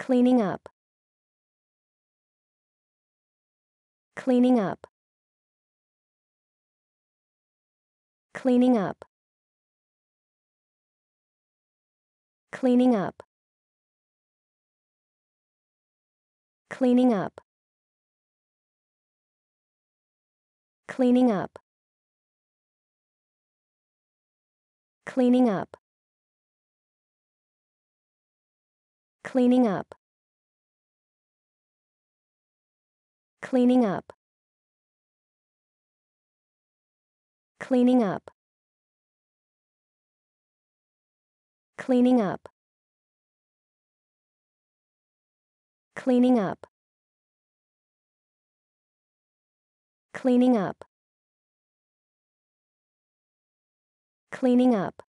cleaning up cleaning up cleaning up cleaning up cleaning up cleaning up cleaning up cleaning up cleaning up cleaning up cleaning up cleaning up cleaning up cleaning up